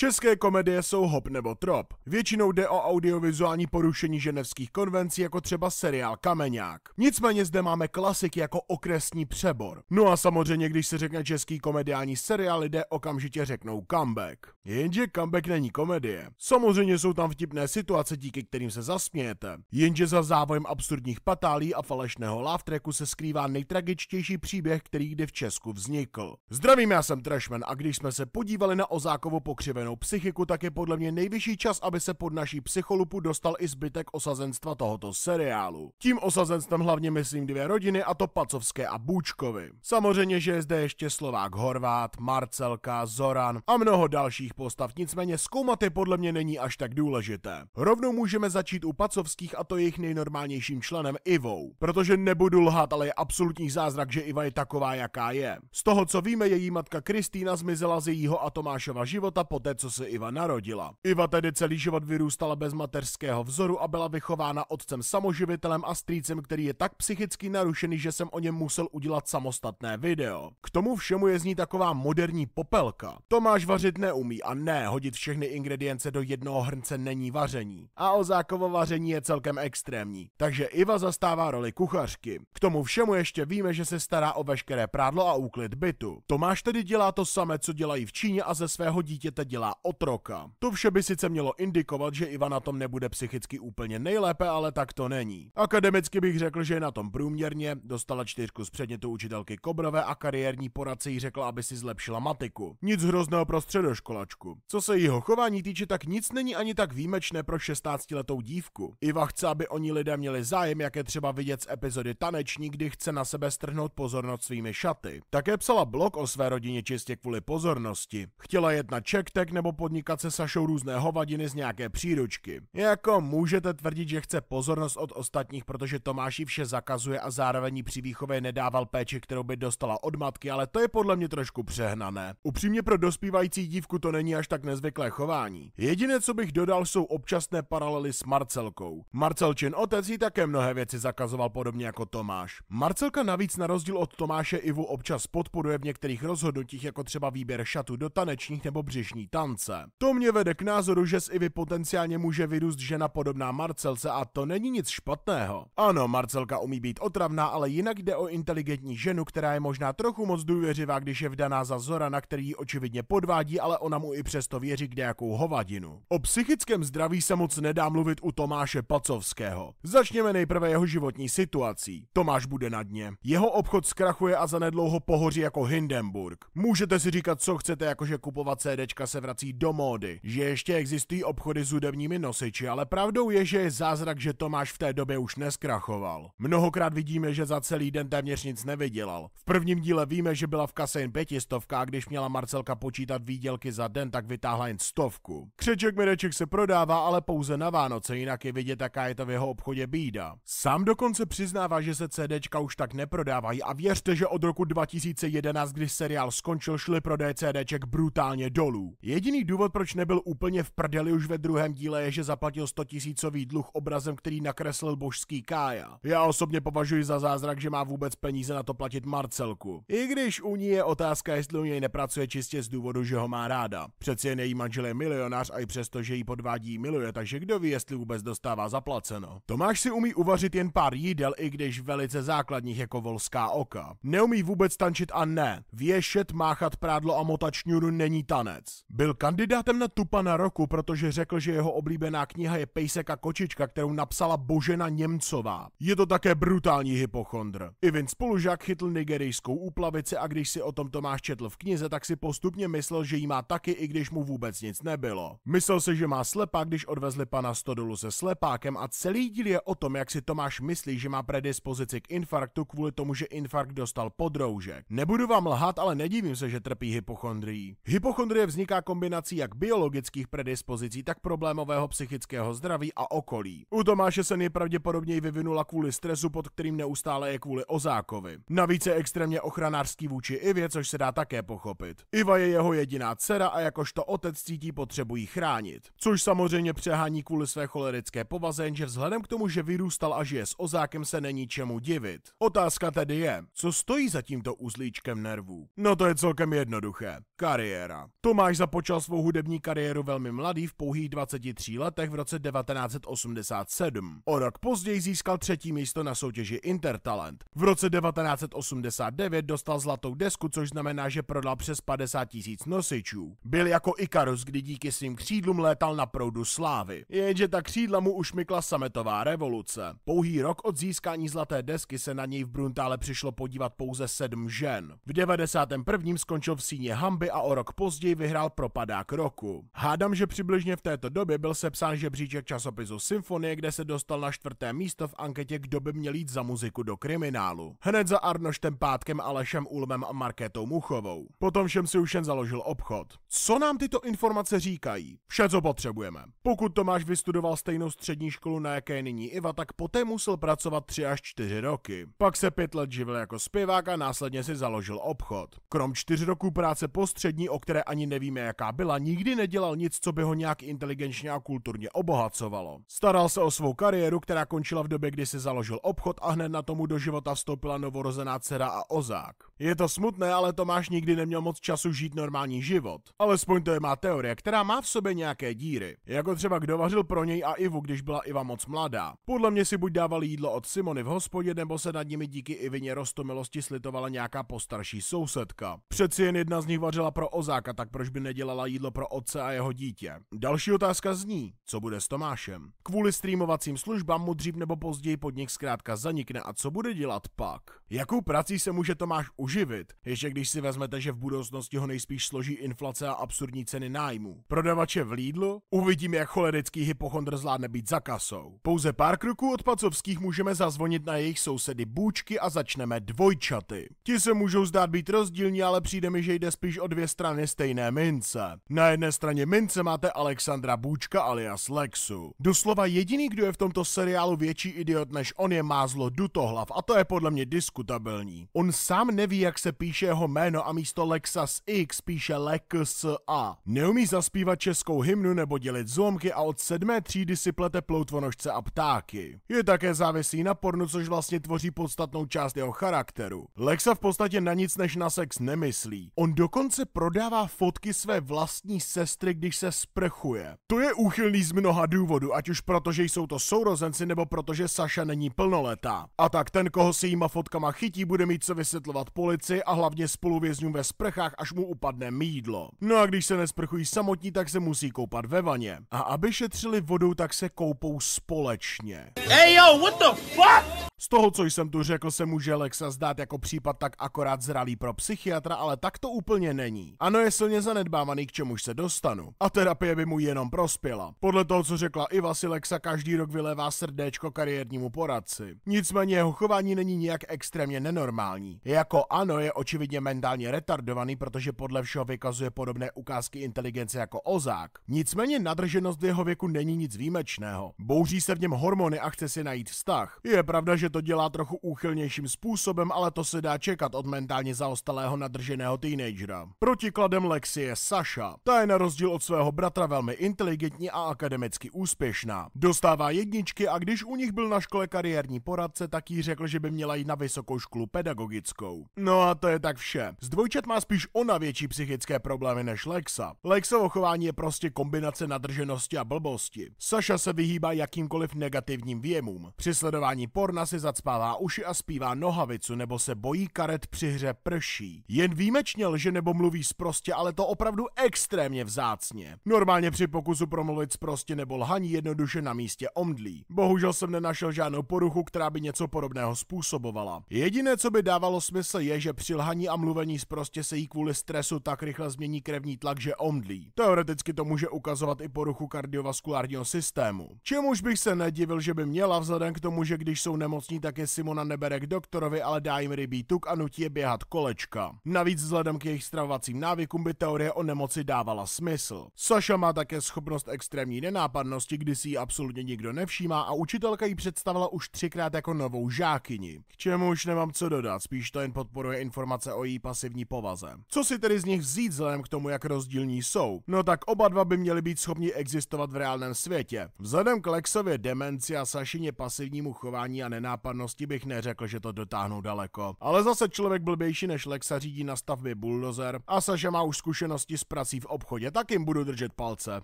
České komedie jsou hop nebo trop. Většinou jde o audiovizuální porušení ženevských konvencí jako třeba seriál Kameňák. Nicméně zde máme klasiky jako okresní přebor. No a samozřejmě, když se řekne český komediální seriál, lidé okamžitě řeknou comeback. Jenže comeback není komedie. Samozřejmě jsou tam vtipné situace, díky kterým se zasmějete. Jenže za závojem absurdních patálí a falešného laugh tracku se skrývá nejtragičtější příběh, který kdy v Česku vznikl. Zdravím, já jsem Trashman a když jsme se podívali na Ozákovo pokřivenou zraněnou psychiku, tak je podle mě nejvyšší čas, aby se pod naší psycholupu dostal i zbytek osazenstva tohoto seriálu. Tím osazenstvem hlavně myslím dvě rodiny, a to Pacovské a Bůčkovi. Samozřejmě, že je zde ještě Slovák Horvát, Marcelka, Zoran a mnoho dalších postav, nicméně zkoumat je podle mě není až tak důležité. Rovnou můžeme začít u Pacovských a to jejich nejnormálnějším členem Ivou. Protože nebudu lhát, ale je absolutní zázrak, že Iva je taková, jaká je. Z toho, co víme, její matka Kristýna zmizela z jejího a Tomášova života poté, co se Iva narodila. Iva tedy celý život vyrůstala bez mateřského vzoru a byla vychována otcem samoživitelem a strýcem, který je tak psychicky narušený, že jsem o něm musel udělat samostatné video. K tomu všemu je z ní taková moderní popelka. Tomáš vařit neumí a ne, hodit všechny ingredience do jednoho hrnce není vaření. A o vaření je celkem extrémní, takže Iva zastává roli kuchařky. K tomu všemu ještě víme, že se stará o veškeré prádlo a úklid bytu. Tomáš tedy dělá to samé, co dělají v Číně a ze svého dítěte dělá otroka. To vše by sice mělo indikovat, že Iva na tom nebude psychicky úplně nejlépe, ale tak to není. Akademicky bych řekl, že je na tom průměrně, dostala čtyřku z předmětu učitelky Kobrové a kariérní poradce jí řekla, aby si zlepšila matiku. Nic hrozného pro středoškolačku. Co se jeho chování týče, tak nic není ani tak výjimečné pro 16-letou dívku. Iva chce, aby oni lidé měli zájem, jak je třeba vidět z epizody Taneční, kdy chce na sebe strhnout pozornost svými šaty. Také psala blog o své rodině čistě kvůli pozornosti. Chtěla jet na check Tech nebo podnikat se Sašou různé hovadiny z nějaké příručky. Jako můžete tvrdit, že chce pozornost od ostatních, protože Tomáš vše zakazuje a zároveň při výchově nedával péči, kterou by dostala od matky, ale to je podle mě trošku přehnané. Upřímně pro dospívající dívku to není až tak nezvyklé chování. Jediné, co bych dodal, jsou občasné paralely s Marcelkou. Marcelčin otec jí také mnohé věci zakazoval podobně jako Tomáš. Marcelka navíc na rozdíl od Tomáše Ivu občas podporuje v některých rozhodnutích, jako třeba výběr šatu do tanečních nebo břišní tanc šance. To mě vede k názoru, že z Ivy potenciálně může vyrůst žena podobná Marcelce a to není nic špatného. Ano, Marcelka umí být otravná, ale jinak jde o inteligentní ženu, která je možná trochu moc důvěřivá, když je vdaná za Zora, na který očividně podvádí, ale ona mu i přesto věří kde jakou hovadinu. O psychickém zdraví se moc nedá mluvit u Tomáše Pacovského. Začněme nejprve jeho životní situací. Tomáš bude na dně. Jeho obchod zkrachuje a zanedlouho pohoří jako Hindenburg. Můžete si říkat, co chcete, jakože kupovat CDčka se v vrací do módy, že ještě existují obchody s hudebními nosiči, ale pravdou je, že je zázrak, že Tomáš v té době už neskrachoval. Mnohokrát vidíme, že za celý den téměř nic nevydělal. V prvním díle víme, že byla v kase jen pětistovka a když měla Marcelka počítat výdělky za den, tak vytáhla jen stovku. Křeček Mireček se prodává ale pouze na Vánoce, jinak je vidět, jaká je to v jeho obchodě bída. Sám dokonce přiznává, že se CDčka už tak neprodávají a věřte, že od roku 2011, když seriál skončil, šly prodeje CDček brutálně dolů. Je Jediný důvod, proč nebyl úplně v prdeli už ve druhém díle, je, že zaplatil 100 tisícový dluh obrazem, který nakreslil božský Kája. Já osobně považuji za zázrak, že má vůbec peníze na to platit Marcelku. I když u ní je otázka, jestli u něj nepracuje čistě z důvodu, že ho má ráda. Přeci jen její manžel je milionář a i přesto, že ji podvádí miluje, takže kdo ví, jestli vůbec dostává zaplaceno. Tomáš si umí uvařit jen pár jídel, i když velice základních jako volská oka. Neumí vůbec tančit a ne. Věšet, máchat prádlo a motačňuru není tanec. Byl byl kandidátem na tupa na roku, protože řekl, že jeho oblíbená kniha je Pejsek a kočička, kterou napsala Božena Němcová. Je to také brutální hypochondr. Ivin spolužák chytl nigerijskou úplavici a když si o tom Tomáš četl v knize, tak si postupně myslel, že jí má taky, i když mu vůbec nic nebylo. Myslel se, že má slepá, když odvezli pana Stodolu se slepákem a celý díl je o tom, jak si Tomáš myslí, že má predispozici k infarktu kvůli tomu, že infarkt dostal podroužek. Nebudu vám lhát, ale nedivím se, že trpí hypochondrií. Hypochondrie vzniká kombinací kombinací jak biologických predispozicí, tak problémového psychického zdraví a okolí. U Tomáše se nejpravděpodobněji vyvinula kvůli stresu, pod kterým neustále je kvůli Ozákovi. Navíc je extrémně ochranářský vůči Ivě, což se dá také pochopit. Iva je jeho jediná dcera a jakožto otec cítí potřebu jí chránit, což samozřejmě přehání kvůli své cholerické povaze, že vzhledem k tomu, že vyrůstal a žije s Ozákem, se není čemu divit. Otázka tedy je, co stojí za tímto uzlíčkem nervů? No to je celkem jednoduché. Kariéra. Tomáš započal Začal svou hudební kariéru velmi mladý v pouhých 23 letech v roce 1987. O rok později získal třetí místo na soutěži Intertalent. V roce 1989 dostal zlatou desku, což znamená, že prodal přes 50 tisíc nosičů. Byl jako Ikarus, kdy díky svým křídlům létal na proudu slávy. Jenže ta křídla mu ušmykla sametová revoluce. Pouhý rok od získání zlaté desky se na něj v Bruntále přišlo podívat pouze sedm žen. V 91. skončil v síně Hamby a o rok později vyhrál pro k roku. Hádám, že přibližně v této době byl sepsán žebříček časopisu Symfonie, kde se dostal na čtvrté místo v anketě Kdo by měl jít za muziku do kriminálu. Hned za Arnoštem Pátkem, Alešem Ulmem a Markétou Muchovou. Potom všem si už jen založil obchod. Co nám tyto informace říkají? Vše, co potřebujeme. Pokud Tomáš vystudoval stejnou střední školu, na jaké je nyní Iva, tak poté musel pracovat 3 až 4 roky. Pak se pět let živil jako zpěvák a následně si založil obchod. Krom 4 roků práce postřední, o které ani nevíme, jaká byla nikdy nedělal nic, co by ho nějak inteligenčně a kulturně obohacovalo. Staral se o svou kariéru, která končila v době, kdy si založil obchod a hned na tomu do života vstoupila novorozená dcera a ozák. Je to smutné, ale Tomáš nikdy neměl moc času žít normální život. Alespoň to je má teorie, která má v sobě nějaké díry. Jako třeba kdo vařil pro něj a Ivu, když byla Iva moc mladá. Podle mě si buď dávali jídlo od Simony v hospodě, nebo se nad nimi díky Ivině rostomilosti slitovala nějaká postarší sousedka. Přeci jen jedna z nich vařila pro ozáka, tak proč by nedělala dělala jídlo pro otce a jeho dítě. Další otázka zní, co bude s Tomášem? Kvůli streamovacím službám mu dřív nebo později podnik zkrátka zanikne a co bude dělat pak? Jakou prací se může Tomáš uživit, ještě když si vezmete, že v budoucnosti ho nejspíš složí inflace a absurdní ceny nájmu? Prodavače v Lidlu? Uvidím, jak cholerický hypochondr zvládne být za kasou. Pouze pár kroků od Pacovských můžeme zazvonit na jejich sousedy Bůčky a začneme dvojčaty. Ti se můžou zdát být rozdílní, ale přijde mi, že jde spíš o dvě strany stejné mince mince. Na jedné straně mince máte Alexandra Bůčka alias Lexu. Doslova jediný, kdo je v tomto seriálu větší idiot než on je mázlo Dutohlav a to je podle mě diskutabilní. On sám neví, jak se píše jeho jméno a místo Lexa s X píše Lex A. Neumí zaspívat českou hymnu nebo dělit zlomky a od sedmé třídy si plete ploutvonožce a ptáky. Je také závislý na pornu, což vlastně tvoří podstatnou část jeho charakteru. Lexa v podstatě na nic než na sex nemyslí. On dokonce prodává fotky své vlastní sestry, když se sprchuje. To je úchylný z mnoha důvodů, ať už protože jsou to sourozenci nebo protože Saša není plnoletá. A tak ten, koho si jíma fotkama chytí, bude mít co vysvětlovat policii a hlavně spoluvězňům ve sprchách, až mu upadne mídlo. No a když se nesprchují samotní, tak se musí koupat ve vaně. A aby šetřili vodu, tak se koupou společně. Hey yo, what the fuck? Z toho, co jsem tu řekl, se může Lexa zdát jako případ tak akorát zralý pro psychiatra, ale tak to úplně není. Ano, je silně zanedbávaný, k čemuž se dostanu. A terapie by mu jenom prospěla. Podle toho, co řekla Iva, si Lexa každý rok vylevá srdéčko kariérnímu poradci. Nicméně jeho chování není nijak extrémně nenormální. Jako ano, je očividně mentálně retardovaný, protože podle všeho vykazuje podobné ukázky inteligence jako Ozák. Nicméně nadrženost v jeho věku není nic výjimečného. Bouří se v něm hormony a chce si najít vztah. Je pravda, že to dělá trochu úchylnějším způsobem, ale to se dá čekat od mentálně zaostalého nadrženého teenagera. Protikladem Lexie je Sasha. Ta je na rozdíl od svého bratra velmi inteligentní a akademicky úspěšná. Dostává jedničky a když u nich byl na škole kariérní poradce, tak jí řekl, že by měla jít na vysokou školu pedagogickou. No a to je tak vše. Z dvojčat má spíš ona větší psychické problémy než Lexa. Lexovo chování je prostě kombinace nadrženosti a blbosti. Saša se vyhýbá jakýmkoliv negativním věmům. Při sledování porna si zacpává uši a zpívá nohavicu nebo se bojí karet při hře prší. Jen výjimečně lže nebo mluví sprostě, ale to opravdu extrémně vzácně. Normálně při pokusu promluvit sprostě nebo lhaní jednoduše na místě omdlí. Bohužel jsem nenašel žádnou poruchu, která by něco podobného způsobovala. Jediné, co by dávalo smysl, je, že při lhaní a mluvení sprostě se jí kvůli stresu tak rychle změní krevní tlak, že omdlí. Teoreticky to může ukazovat i poruchu kardiovaskulárního systému. Čemuž bych se nedivil, že by měla vzhledem k tomu, že když jsou nemocní nemocní také Simona nebere k doktorovi, ale dá jim rybí tuk a nutí je běhat kolečka. Navíc vzhledem k jejich stravovacím návykům by teorie o nemoci dávala smysl. Saša má také schopnost extrémní nenápadnosti, kdy si ji absolutně nikdo nevšímá a učitelka ji představila už třikrát jako novou žákyni. K čemu už nemám co dodat, spíš to jen podporuje informace o její pasivní povaze. Co si tedy z nich vzít vzhledem k tomu, jak rozdílní jsou? No tak oba dva by měli být schopni existovat v reálném světě. Vzhledem k Lexově demenci a Sašině pasivnímu chování a nenápadnosti, nenápadnosti bych neřekl, že to dotáhnou daleko. Ale zase člověk blbější než Lexa řídí na stavbě buldozer a Saša má už zkušenosti s prací v obchodě, tak jim budu držet palce.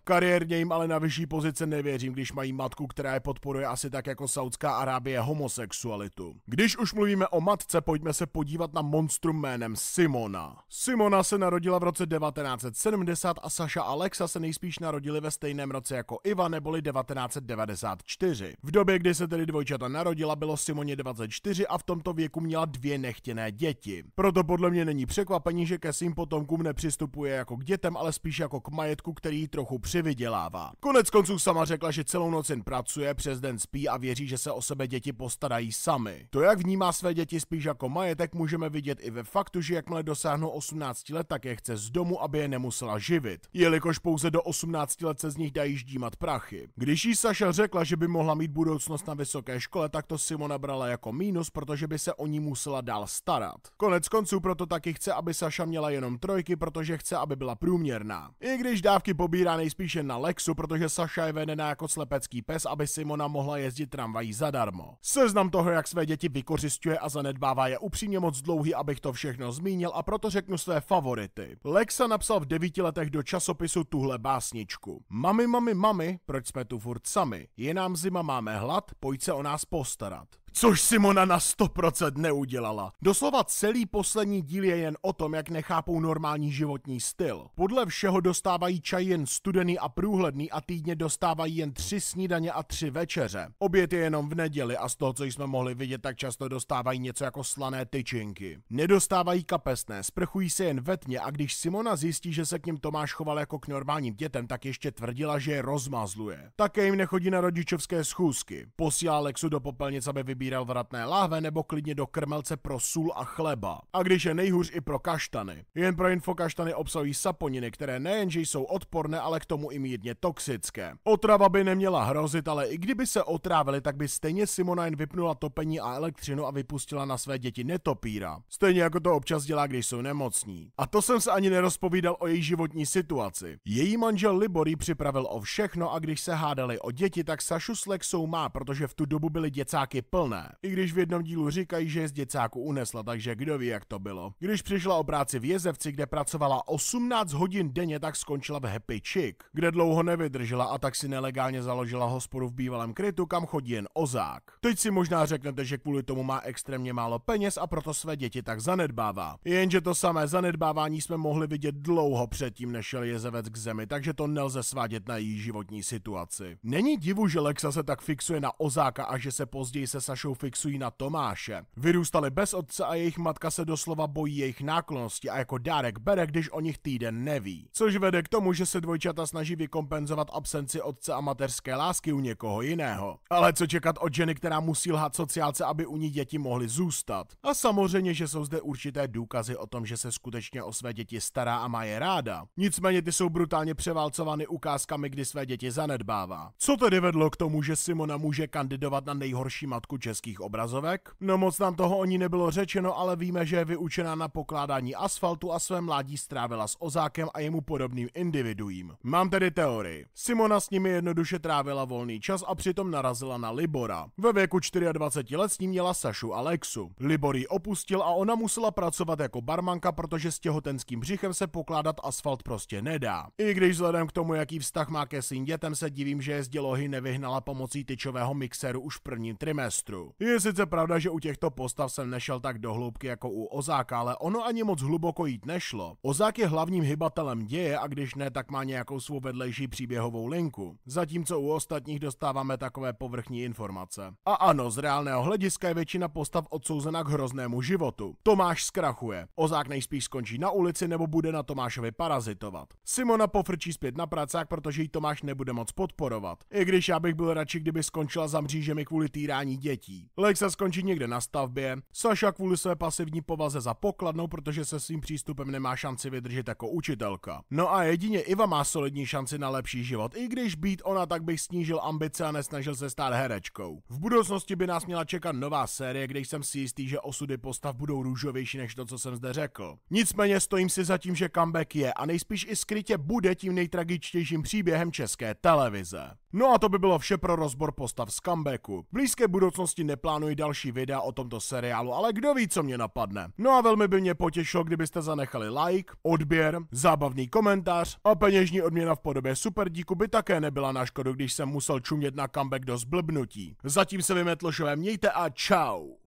Kariérně jim ale na vyšší pozice nevěřím, když mají matku, která je podporuje asi tak jako Saudská Arábie homosexualitu. Když už mluvíme o matce, pojďme se podívat na monstrum jménem Simona. Simona se narodila v roce 1970 a Saša a Lexa se nejspíš narodili ve stejném roce jako Iva neboli 1994. V době, kdy se tedy dvojčata narodila, bylo Simoně 24 a v tomto věku měla dvě nechtěné děti. Proto podle mě není překvapení, že ke svým potomkům nepřistupuje jako k dětem, ale spíš jako k majetku, který jí trochu přivydělává. Konec konců sama řekla, že celou noc jen pracuje, přes den spí a věří, že se o sebe děti postarají sami. To, jak vnímá své děti spíš jako majetek, můžeme vidět i ve faktu, že jakmile dosáhnou 18 let, tak je chce z domu, aby je nemusela živit, jelikož pouze do 18 let se z nich dají ždímat prachy. Když jí Saša řekla, že by mohla mít budoucnost na vysoké škole, tak to Simon nabrala jako mínus, protože by se o ní musela dál starat. Konec konců proto taky chce, aby Saša měla jenom trojky, protože chce, aby byla průměrná. I když dávky pobírá nejspíše na Lexu, protože Saša je vedená jako slepecký pes, aby Simona mohla jezdit tramvají zadarmo. Seznam toho, jak své děti vykořišťuje a zanedbává, je upřímně moc dlouhý, abych to všechno zmínil a proto řeknu své favority. Lexa napsal v devíti letech do časopisu tuhle básničku. Mami, mami, mami, proč jsme tu furt sami? Je nám zima, máme hlad, pojď se o nás postarat. Což Simona na 100% neudělala. Doslova celý poslední díl je jen o tom, jak nechápou normální životní styl. Podle všeho dostávají čaj jen studený a průhledný a týdně dostávají jen tři snídaně a tři večeře. Oběd je jenom v neděli a z toho, co jsme mohli vidět, tak často dostávají něco jako slané tyčinky. Nedostávají kapesné, sprchují se jen ve tmě a když Simona zjistí, že se k ním Tomáš choval jako k normálním dětem, tak ještě tvrdila, že je rozmazluje. Také jim nechodí na rodičovské schůzky. Posílá Lexu do popelnic, aby vybíjí sbíral vratné láhve nebo klidně do krmelce pro sůl a chleba. A když je nejhůř i pro kaštany. Jen pro info kaštany obsahují saponiny, které nejenže jsou odporné, ale k tomu i mírně toxické. Otrava by neměla hrozit, ale i kdyby se otrávili, tak by stejně Simonine vypnula topení a elektřinu a vypustila na své děti netopíra. Stejně jako to občas dělá, když jsou nemocní. A to jsem se ani nerozpovídal o její životní situaci. Její manžel Libory připravil o všechno a když se hádali o děti, tak Sašu s Lexou má, protože v tu dobu byly děcáky plné silné. I když v jednom dílu říkají, že je z děcáku unesla, takže kdo ví, jak to bylo. Když přišla o práci v Jezevci, kde pracovala 18 hodin denně, tak skončila v Happy Chick, kde dlouho nevydržela a tak si nelegálně založila hospodu v bývalém krytu, kam chodí jen ozák. Teď si možná řeknete, že kvůli tomu má extrémně málo peněz a proto své děti tak zanedbává. Jenže to samé zanedbávání jsme mohli vidět dlouho předtím, než šel jezevec k zemi, takže to nelze svádět na její životní situaci. Není divu, že Lexa se tak fixuje na Ozáka a že se později se Sašou show fixují na Tomáše. Vyrůstali bez otce a jejich matka se doslova bojí jejich náklonosti a jako dárek bere, když o nich týden neví. Což vede k tomu, že se dvojčata snaží vykompenzovat absenci otce a mateřské lásky u někoho jiného. Ale co čekat od ženy, která musí lhát sociálce, aby u ní děti mohly zůstat? A samozřejmě, že jsou zde určité důkazy o tom, že se skutečně o své děti stará a má je ráda. Nicméně ty jsou brutálně převálcovány ukázkami, kdy své děti zanedbává. Co tedy vedlo k tomu, že Simona může kandidovat na nejhorší matku českých obrazovek? No moc nám toho o ní nebylo řečeno, ale víme, že je vyučená na pokládání asfaltu a své mládí strávila s Ozákem a jemu podobným individuím. Mám tedy teorii. Simona s nimi jednoduše trávila volný čas a přitom narazila na Libora. Ve věku 24 let s ním měla Sašu a Lexu. Libor ji opustil a ona musela pracovat jako barmanka, protože s těhotenským břichem se pokládat asfalt prostě nedá. I když vzhledem k tomu, jaký vztah má ke svým dětem, se divím, že je z dělohy nevyhnala pomocí tyčového mixeru už v prvním trimestru hru. Je sice pravda, že u těchto postav jsem nešel tak do hloubky jako u Ozáka, ale ono ani moc hluboko jít nešlo. Ozák je hlavním hybatelem děje a když ne, tak má nějakou svou vedlejší příběhovou linku. Zatímco u ostatních dostáváme takové povrchní informace. A ano, z reálného hlediska je většina postav odsouzena k hroznému životu. Tomáš zkrachuje. Ozák nejspíš skončí na ulici nebo bude na Tomášovi parazitovat. Simona pofrčí zpět na pracák, protože jí Tomáš nebude moc podporovat. I když já bych byl radši, kdyby skončila za mřížemi kvůli týrání dětí třetí. Lexa skončí někde na stavbě, Saša kvůli své pasivní povaze za pokladnou, protože se svým přístupem nemá šanci vydržet jako učitelka. No a jedině Iva má solidní šanci na lepší život, i když být ona, tak bych snížil ambice a nesnažil se stát herečkou. V budoucnosti by nás měla čekat nová série, kde jsem si jistý, že osudy postav budou růžovější než to, co jsem zde řekl. Nicméně stojím si za tím, že comeback je a nejspíš i skrytě bude tím nejtragičtějším příběhem české televize. No a to by bylo vše pro rozbor postav z comebacku. V blízké budoucnosti současnosti neplánuji další videa o tomto seriálu, ale kdo ví, co mě napadne. No a velmi by mě potěšilo, kdybyste zanechali like, odběr, zábavný komentář a peněžní odměna v podobě super díku by také nebyla na škodu, když jsem musel čumět na comeback do zblbnutí. Zatím se vymetlošové mějte a čau!